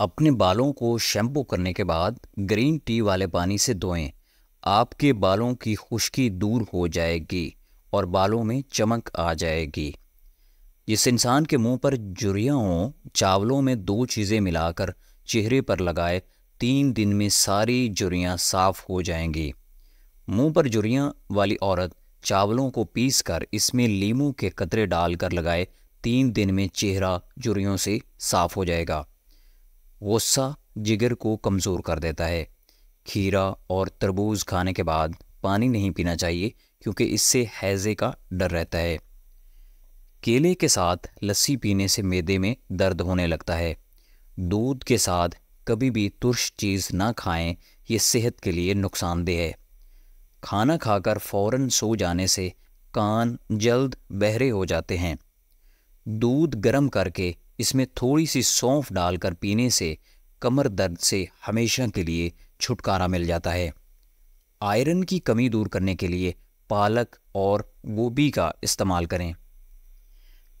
अपने बालों को शैम्पू करने के बाद ग्रीन टी वाले पानी से धोएं आपके बालों की खुश्की दूर हो जाएगी और बालों में चमक आ जाएगी जिस इंसान के मुंह पर जुरिया हों चावलों में दो चीज़ें मिलाकर चेहरे पर लगाए तीन दिन में सारी जुरियाँ साफ़ हो जाएंगी मुंह पर जुरियाँ वाली औरत चावलों को पीस कर इसमें लीमू के कतरे डालकर लगाए तीन दिन में चेहरा जुरियों से साफ़ हो जाएगा गुस्सा जिगर को कमज़ोर कर देता है खीरा और तरबूज खाने के बाद पानी नहीं पीना चाहिए क्योंकि इससे हैज़े का डर रहता है केले के साथ लस्सी पीने से मैदे में दर्द होने लगता है दूध के साथ कभी भी तुरश चीज़ ना खाएं ये सेहत के लिए नुकसानदेह है खाना खाकर फौरन सो जाने से कान जल्द बहरे हो जाते हैं दूध गर्म करके इसमें थोड़ी सी सौंफ डालकर पीने से कमर दर्द से हमेशा के लिए छुटकारा मिल जाता है आयरन की कमी दूर करने के लिए पालक और गोभी का इस्तेमाल करें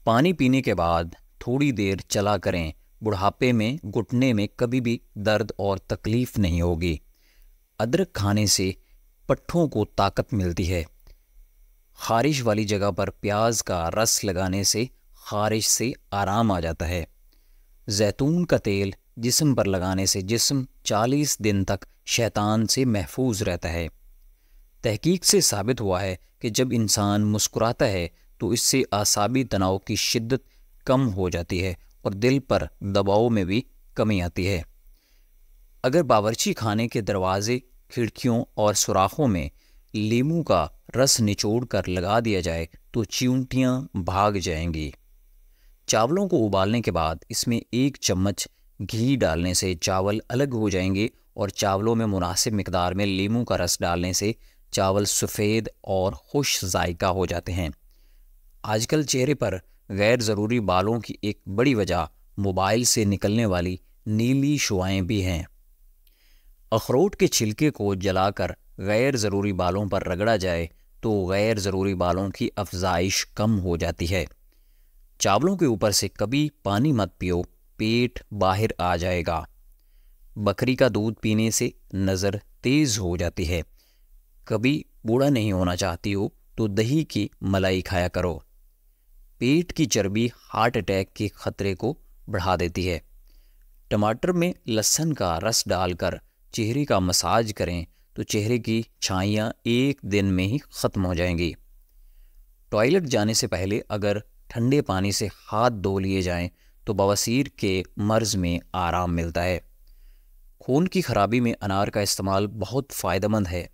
पानी पीने के बाद थोड़ी देर चला करें बुढ़ापे में घुटने में कभी भी दर्द और तकलीफ नहीं होगी अदरक खाने से पट्ठों को ताकत मिलती है खारिश वाली जगह पर प्याज का रस लगाने से खारिश से आराम आ जाता है जैतून का तेल जिस्म पर लगाने से जिस्म 40 दिन तक शैतान से महफूज रहता है तहकीक से साबित हुआ है कि जब इंसान मुस्कुराता है तो इससे आसाबी तनाव की शिद्दत कम हो जाती है और दिल पर दबाव में भी कमी आती है अगर बावर्ची खाने के दरवाजे खिड़कियों और सुराखों में लीमू का रस निचोड़ कर लगा दिया जाए तो चींटियाँ भाग जाएंगी चावलों को उबालने के बाद इसमें एक चम्मच घी डालने से चावल अलग हो जाएंगे और चावलों में मुनासिब मकदार में लीमू का रस डालने से चावल सफ़ेद और खुश जायका हो जाते हैं आजकल चेहरे पर गैर ज़रूरी बालों की एक बड़ी वजह मोबाइल से निकलने वाली नीली शुआएँ भी हैं अखरोट के छिलके को जलाकर गैर ज़रूरी बालों पर रगड़ा जाए तो गैर ज़रूरी बालों की अफजाइश कम हो जाती है चावलों के ऊपर से कभी पानी मत पियो पेट बाहर आ जाएगा बकरी का दूध पीने से नज़र तेज़ हो जाती है कभी बूढ़ा नहीं होना चाहती हो तो दही की मलाई खाया करो पेट की चर्बी हार्ट अटैक के खतरे को बढ़ा देती है टमाटर में लहसन का रस डालकर चेहरे का मसाज करें तो चेहरे की छाइयाँ एक दिन में ही ख़त्म हो जाएंगी टॉयलेट जाने से पहले अगर ठंडे पानी से हाथ धो लिए जाएं तो बवासीर के मर्ज़ में आराम मिलता है खून की खराबी में अनार का इस्तेमाल बहुत फ़ायदेमंद है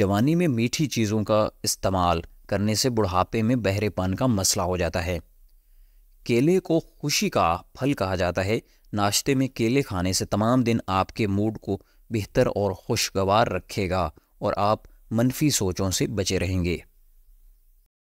जवानी में मीठी चीज़ों का इस्तेमाल करने से बुढ़ापे में बहरेपन का मसला हो जाता है केले को खुशी का फल कहा जाता है नाश्ते में केले खाने से तमाम दिन आपके मूड को बेहतर और खुशगवार रखेगा और आप मनफी सोचों से बचे रहेंगे